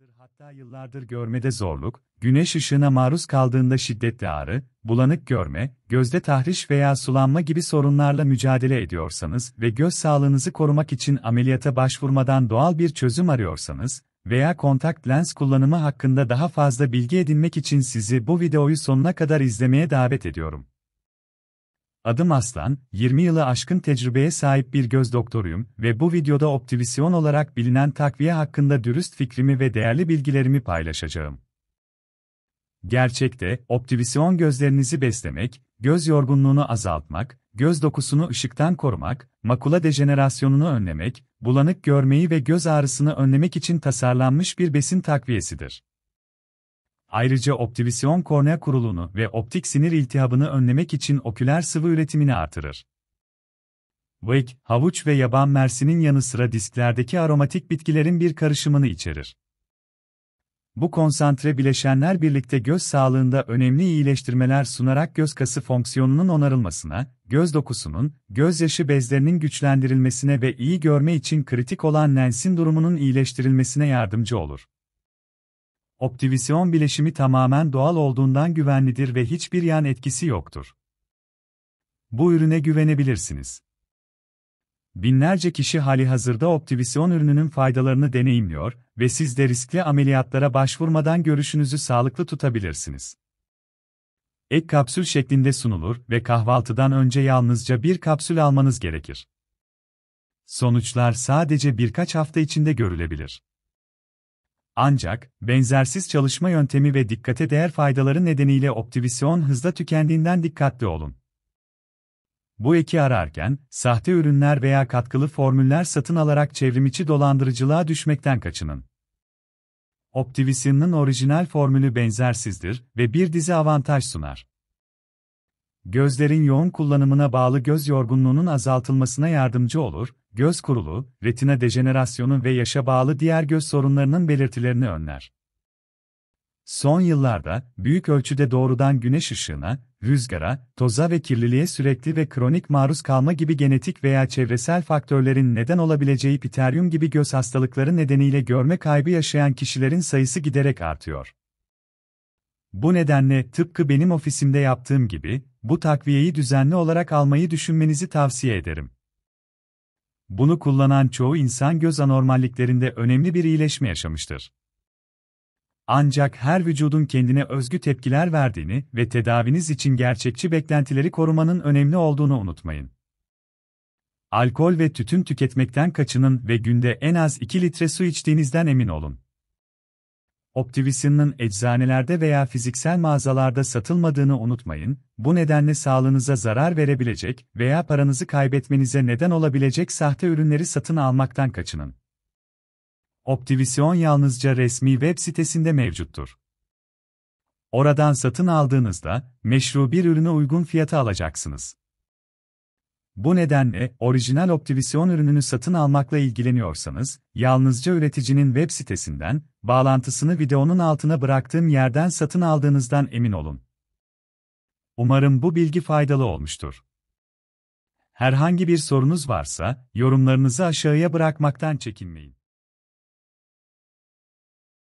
aylardır hatta yıllardır görmede zorluk, güneş ışığına maruz kaldığında şiddetli ağrı, bulanık görme, gözde tahriş veya sulanma gibi sorunlarla mücadele ediyorsanız ve göz sağlığınızı korumak için ameliyata başvurmadan doğal bir çözüm arıyorsanız, veya kontakt lens kullanımı hakkında daha fazla bilgi edinmek için sizi bu videoyu sonuna kadar izlemeye davet ediyorum. Adım Aslan, 20 yılı aşkın tecrübeye sahip bir göz doktoruyum ve bu videoda Optivisyon olarak bilinen takviye hakkında dürüst fikrimi ve değerli bilgilerimi paylaşacağım. Gerçekte, Optivisyon gözlerinizi beslemek, göz yorgunluğunu azaltmak, göz dokusunu ışıktan korumak, makula dejenerasyonunu önlemek, bulanık görmeyi ve göz ağrısını önlemek için tasarlanmış bir besin takviyesidir. Ayrıca Optivision kornea kuruluğunu ve optik sinir iltihabını önlemek için oküler sıvı üretimini artırır. Wake, havuç ve yaban mersinin yanı sıra disklerdeki aromatik bitkilerin bir karışımını içerir. Bu konsantre bileşenler birlikte göz sağlığında önemli iyileştirmeler sunarak göz kası fonksiyonunun onarılmasına, göz dokusunun, gözyaşı bezlerinin güçlendirilmesine ve iyi görme için kritik olan lensin durumunun iyileştirilmesine yardımcı olur. Optivision bileşimi tamamen doğal olduğundan güvenlidir ve hiçbir yan etkisi yoktur. Bu ürüne güvenebilirsiniz. Binlerce kişi hali hazırda Optivision ürününün faydalarını deneyimliyor ve siz de riskli ameliyatlara başvurmadan görüşünüzü sağlıklı tutabilirsiniz. Ek kapsül şeklinde sunulur ve kahvaltıdan önce yalnızca bir kapsül almanız gerekir. Sonuçlar sadece birkaç hafta içinde görülebilir. Ancak, benzersiz çalışma yöntemi ve dikkate değer faydaları nedeniyle optimisyon hızla tükendiğinden dikkatli olun. Bu eki ararken, sahte ürünler veya katkılı formüller satın alarak çevrimiçi dolandırıcılığa düşmekten kaçının. Optivision'ın orijinal formülü benzersizdir ve bir dizi avantaj sunar. Gözlerin yoğun kullanımına bağlı göz yorgunluğunun azaltılmasına yardımcı olur, göz kurulu, retina dejenerasyonu ve yaşa bağlı diğer göz sorunlarının belirtilerini önler. Son yıllarda, büyük ölçüde doğrudan güneş ışığına, rüzgara, toza ve kirliliğe sürekli ve kronik maruz kalma gibi genetik veya çevresel faktörlerin neden olabileceği piteryum gibi göz hastalıkları nedeniyle görme kaybı yaşayan kişilerin sayısı giderek artıyor. Bu nedenle tıpkı benim ofisimde yaptığım gibi, bu takviyeyi düzenli olarak almayı düşünmenizi tavsiye ederim. Bunu kullanan çoğu insan göz anormalliklerinde önemli bir iyileşme yaşamıştır. Ancak her vücudun kendine özgü tepkiler verdiğini ve tedaviniz için gerçekçi beklentileri korumanın önemli olduğunu unutmayın. Alkol ve tütün tüketmekten kaçının ve günde en az 2 litre su içtiğinizden emin olun. Optivision'ın eczanelerde veya fiziksel mağazalarda satılmadığını unutmayın, bu nedenle sağlığınıza zarar verebilecek veya paranızı kaybetmenize neden olabilecek sahte ürünleri satın almaktan kaçının. Optivision yalnızca resmi web sitesinde mevcuttur. Oradan satın aldığınızda, meşru bir ürünü uygun fiyata alacaksınız. Bu nedenle orijinal Optivision ürününü satın almakla ilgileniyorsanız, yalnızca üreticinin web sitesinden, bağlantısını videonun altına bıraktığım yerden satın aldığınızdan emin olun. Umarım bu bilgi faydalı olmuştur. Herhangi bir sorunuz varsa, yorumlarınızı aşağıya bırakmaktan çekinmeyin.